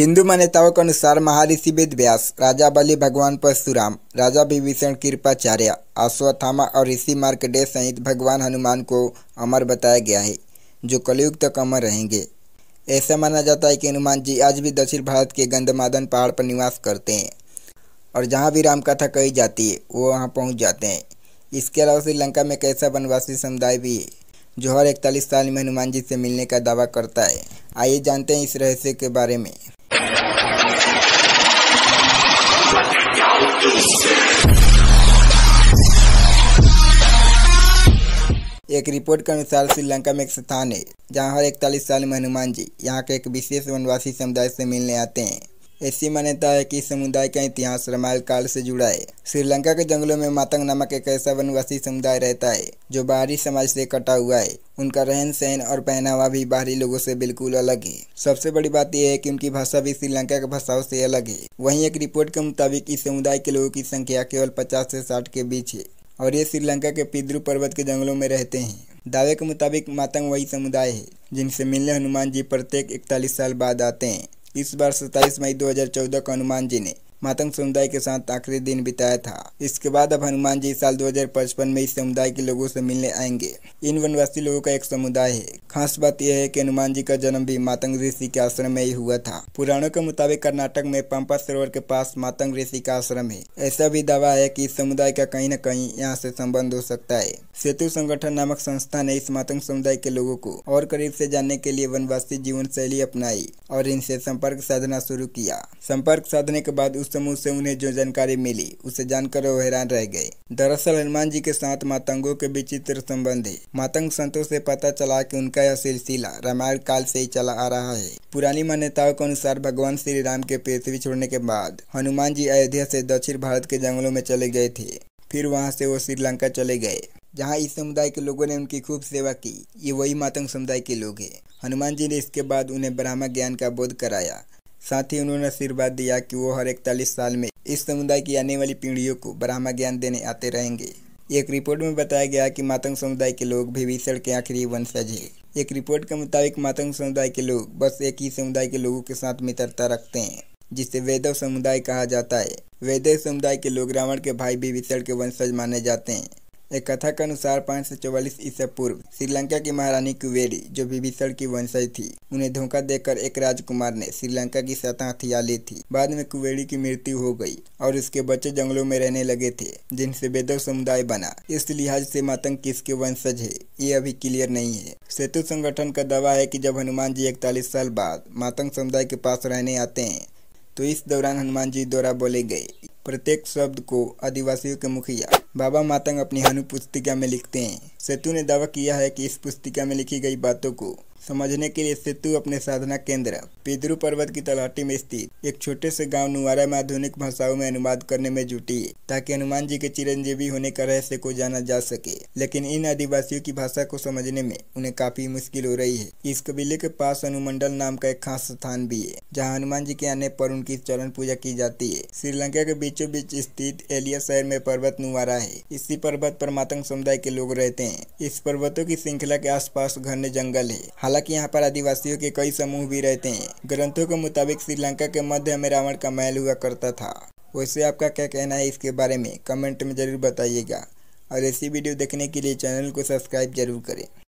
हिंदू मान्यताओं के अनुसार महर्षि वेद व्यास राजा बलि भगवान परशुराम राजा विभीषण कृपाचार्य अश्वत्थामा और ऋषि डे सहित भगवान हनुमान को अमर बताया गया है जो कलयुग तक अमर रहेंगे ऐसा माना जाता है कि हनुमान जी आज भी दक्षिण भारत के गंधमादन पहाड़ पर निवास करते हैं और जहाँ भी राम कथा कही जाती है वो वहाँ पहुँच जाते हैं इसके अलावा श्रीलंका में कैसा वनवासी समुदाय भी है जो हर इकतालीस साल में हनुमान जी से मिलने का दावा करता है आइए जानते हैं इस रहस्य के बारे में एक रिपोर्ट के अनुसार श्रीलंका में एक स्थान है जहाँ हर इकतालीस साल में हनुमान जी यहाँ के एक विशेष वनवासी समुदाय से मिलने आते हैं ऐसी मान्यता है कि समुदाय का इतिहास रामायण काल से जुड़ा है श्रीलंका के जंगलों में मातंग नामक एक ऐसा वनवासी समुदाय रहता है जो बाहरी समाज से कटा हुआ है उनका रहन सहन और पहनावा भी बाहरी लोगों से बिल्कुल अलग है सबसे बड़ी बात यह है कि उनकी भाषा भी श्रीलंका के भाषाओं से अलग है वहीं एक रिपोर्ट के मुताबिक इस समुदाय के लोगों की संख्या केवल पचास से साठ के बीच है और ये श्रीलंका के पिद्रु पर्वत के जंगलों में रहते हैं दावे के मुताबिक मातंग वही समुदाय है जिनसे मिलने हनुमान जी प्रत्येक इकतालीस साल बाद आते हैं इस बार सत्ताईस मई 2014 को हनुमान जी ने मातंग समुदाय के साथ आखिरी दिन बिताया था इसके बाद अब हनुमान जी साल 2055 में इस समुदाय के लोगों से मिलने आएंगे इन वनवासी लोगों का एक समुदाय है खास बात यह है कि हनुमान जी का जन्म भी मातंग ऋषि के आश्रम में ही हुआ था पुराणों के मुताबिक कर्नाटक में पंपा सरोवर के पास मातंग ऋषि का आश्रम है ऐसा भी दावा है की इस समुदाय का कहीं न कहीं यहाँ से संबंध हो सकता है सेतु संगठन नामक संस्था ने इस मातंग समुदाय के लोगों को और करीब से जानने के लिए वनवासी जीवन शैली अपनाई और इनसे संपर्क साधना शुरू किया संपर्क साधने के बाद उस समूह से उन्हें जो जानकारी मिली उसे जानकर वो हैरान रह गए दरअसल हनुमान जी के साथ मातंगों के विचित्र संबंध है मातंग संतों से पता चला कि उनका यह सिलसिला रामायण काल से ही चला आ रहा है पुरानी मान्यताओं के अनुसार भगवान श्री राम के पृथ्वी छोड़ने के बाद हनुमान जी अयोध्या से दक्षिण भारत के जंगलों में चले गए थे फिर वहाँ से वो श्रीलंका चले गए जहाँ इस समुदाय के लोगों ने उनकी खूब सेवा की ये वही मातंग समुदाय के लोग हैं हनुमान जी ने इसके बाद उन्हें ब्राह्मण ज्ञान का बोध कराया साथ ही उन्होंने आशीर्वाद दिया कि वो हर इकतालीस साल में इस समुदाय की आने वाली पीढ़ियों को ब्राह्मा ज्ञान देने आते रहेंगे एक रिपोर्ट में बताया गया कि मातंग समुदाय के लोग भीभीषण के आखिरी वंशज है एक रिपोर्ट के मुताबिक मातंग समुदाय के लोग बस एक ही समुदाय के लोगों के साथ मित्रता रखते हैं जिसे वैदव समुदाय कहा जाता है वेदव समुदाय के लोग रावण के भाई भीभीषण के वंशज माने जाते हैं एक कथा के अनुसार पाँच सौ चौवालीस ईसा पूर्व श्रीलंका की महारानी कुवेरी जो विभीषण की वंशज थी उन्हें धोखा देकर एक राजकुमार ने श्रीलंका की सतह हथिया ली थी बाद में कुवेरी की मृत्यु हो गई और उसके बच्चे जंगलों में रहने लगे थे जिनसे वेदव समुदाय बना इस लिहाज से मातंग किसके वंशज है ये अभी क्लियर नहीं है सेतु संगठन का दावा है की जब हनुमान जी इकतालीस साल बाद मातंग समुदाय के पास रहने आते हैं तो इस दौरान हनुमान जी द्वारा बोले गए प्रत्येक शब्द को आदिवासियों के मुखिया बाबा मातंग अपनी हनु पुस्तिका में लिखते हैं सेतु ने दावा किया है कि इस पुस्तिका में लिखी गई बातों को समझने के लिए सेतु अपने साधना केंद्र पिद्रु पर्वत की तलाटी में स्थित एक छोटे से गांव नुवारा में आधुनिक भाषाओं में अनुवाद करने में जुटी ताकि हनुमान जी के चिरंजीवी होने का रहस्य को जाना जा सके लेकिन इन आदिवासियों की भाषा को समझने में उन्हें काफी मुश्किल हो रही है इस कबीले के पास अनुमंडल नाम का एक खास स्थान भी है जहाँ हनुमान जी के आने पर उनकी चरण पूजा की जाती है श्रीलंका के बीचों बीच स्थित एलिया शहर में पर्वत नुवारा है इसी पर्वत पर मातंग समुदाय के लोग रहते हैं इस पर्वतों की श्रृंखला के आस घने जंगल है हालांकि यहाँ पर आदिवासियों के कई समूह भी रहते हैं ग्रंथों के मुताबिक श्रीलंका के मध्य में रावण का महल हुआ करता था वैसे आपका क्या कहना है इसके बारे में कमेंट में ज़रूर बताइएगा और ऐसी वीडियो देखने के लिए चैनल को सब्सक्राइब जरूर करें